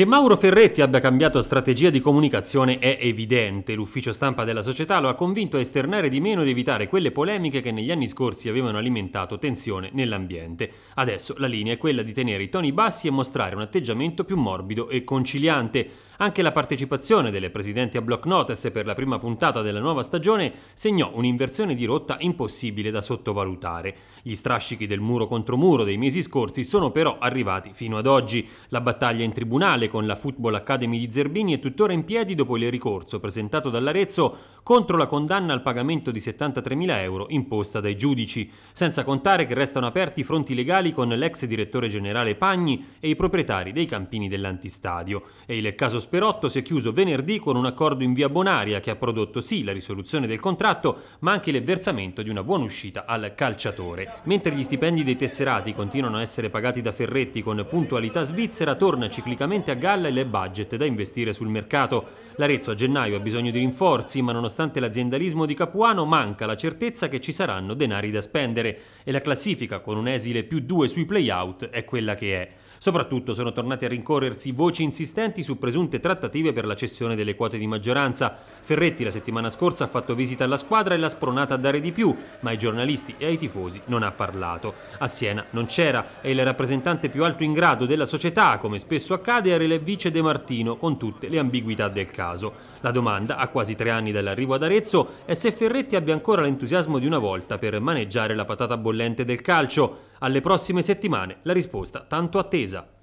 Che Mauro Ferretti abbia cambiato strategia di comunicazione è evidente. L'ufficio stampa della società lo ha convinto a esternare di meno ed evitare quelle polemiche che negli anni scorsi avevano alimentato tensione nell'ambiente. Adesso la linea è quella di tenere i toni bassi e mostrare un atteggiamento più morbido e conciliante. Anche la partecipazione delle presidenti a Block Notice per la prima puntata della nuova stagione segnò un'inversione di rotta impossibile da sottovalutare. Gli strascichi del muro contro muro dei mesi scorsi sono però arrivati fino ad oggi. La battaglia in tribunale con la Football Academy di Zerbini è tuttora in piedi dopo il ricorso presentato dall'Arezzo contro la condanna al pagamento di 73.000 euro imposta dai giudici, senza contare che restano aperti fronti legali con l'ex direttore generale Pagni e i proprietari dei campini dell'antistadio. E il caso Sperotto si è chiuso venerdì con un accordo in via bonaria che ha prodotto sì la risoluzione del contratto, ma anche il di una buona uscita al calciatore. Mentre gli stipendi dei tesserati continuano a essere pagati da Ferretti con puntualità svizzera, torna ciclicamente a galla il budget da investire sul mercato. L'Arezzo a gennaio ha bisogno di rinforzi, ma nonostante l'aziendalismo di Capuano manca la certezza che ci saranno denari da spendere e la classifica con un esile più due sui playout è quella che è. Soprattutto sono tornate a rincorrersi voci insistenti su presunte trattative per la cessione delle quote di maggioranza. Ferretti la settimana scorsa ha fatto visita alla squadra e l'ha spronata a dare di più, ma ai giornalisti e ai tifosi non ha parlato. A Siena non c'era e il rappresentante più alto in grado della società, come spesso accade, era il vice De Martino, con tutte le ambiguità del caso. La domanda, a quasi tre anni dall'arrivo ad Arezzo, è se Ferretti abbia ancora l'entusiasmo di una volta per maneggiare la patata bollente del calcio. Alle prossime settimane la risposta tanto attesa.